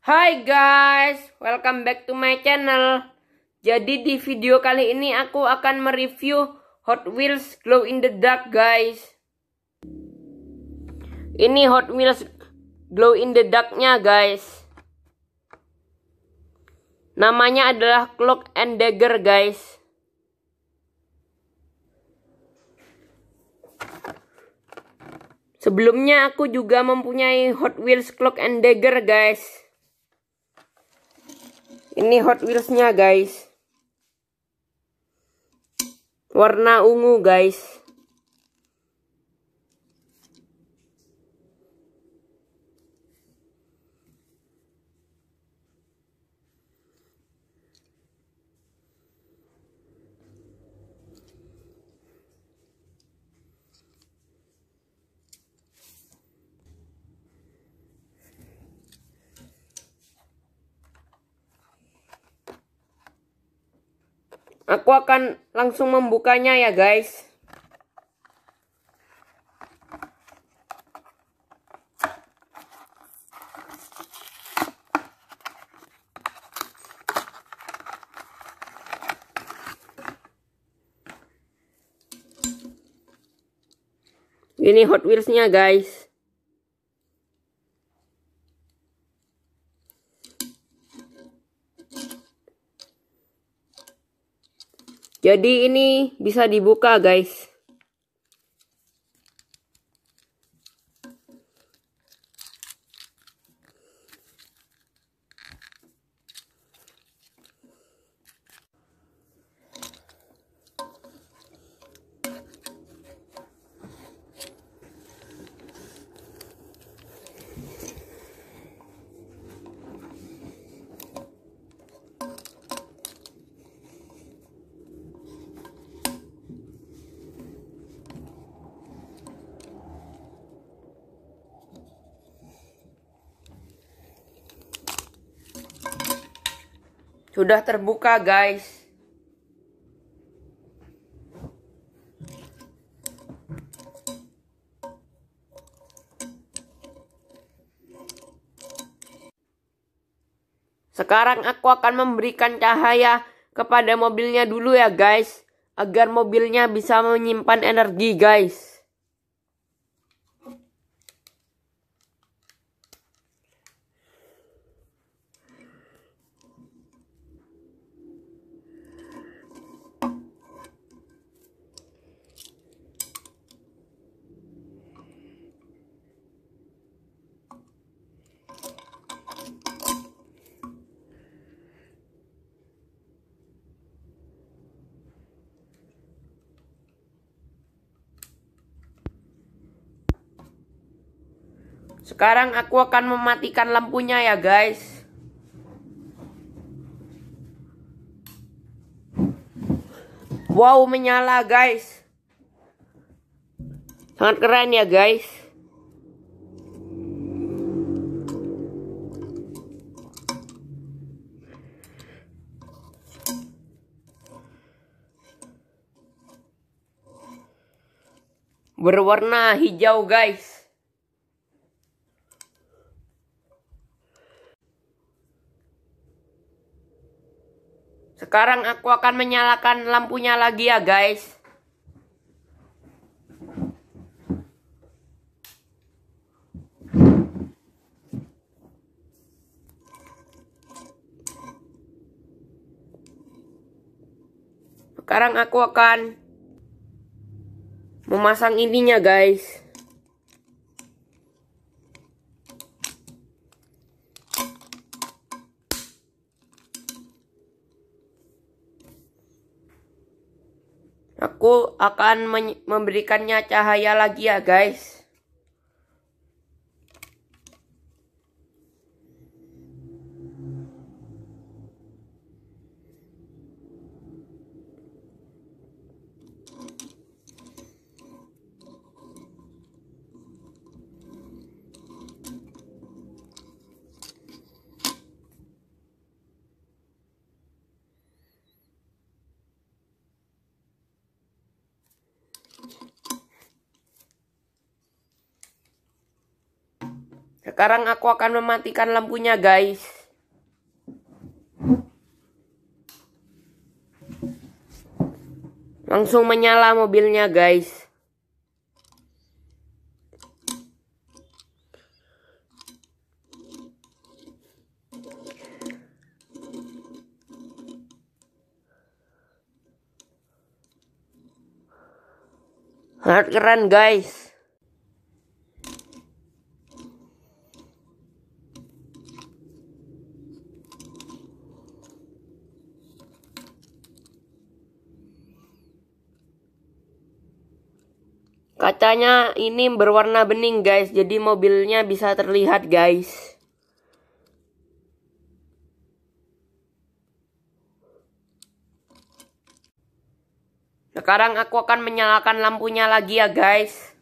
Hai guys, welcome back to my channel. Jadi di video kali ini aku akan mereview Hot Wheels Glow in the Dark guys. Ini Hot Wheels Glow in the Darknya guys. Namanya adalah Clock and Dagger guys. Sebelumnya aku juga mempunyai Hot Wheels Clock and Dagger guys. Ini Hot Wheels-nya, guys. Warna ungu, guys. Aku akan langsung membukanya ya guys. Ini Hot Wheels-nya guys. Jadi ini bisa dibuka guys. Sudah terbuka, guys. Sekarang aku akan memberikan cahaya kepada mobilnya dulu ya guys. Agar mobilnya bisa menyimpan energi guys. Sekarang aku akan mematikan lampunya ya guys. Wow, menyala guys. Sangat keren ya guys. Berwarna hijau guys. Sekarang aku akan menyalakan lampunya lagi ya guys. Sekarang aku akan memasang ininya guys. Aku akan memberikannya cahaya lagi ya guys. Sekarang aku akan mematikan lampunya, guys. Langsung menyala mobilnya, guys. Sangat keren, guys. Katanya ini berwarna bening guys, jadi mobilnya bisa terlihat guys. Sekarang aku akan menyalakan lampunya lagi ya guys.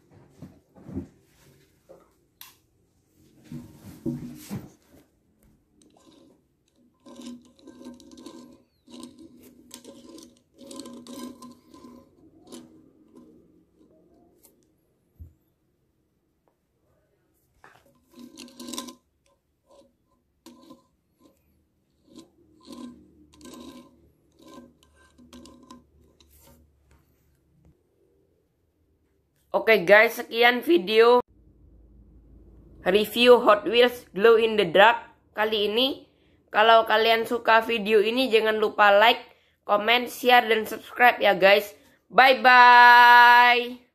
Oke okay guys, sekian video review Hot Wheels Glow in the Dark kali ini. Kalau kalian suka video ini jangan lupa like, comment, share, dan subscribe ya guys. Bye-bye.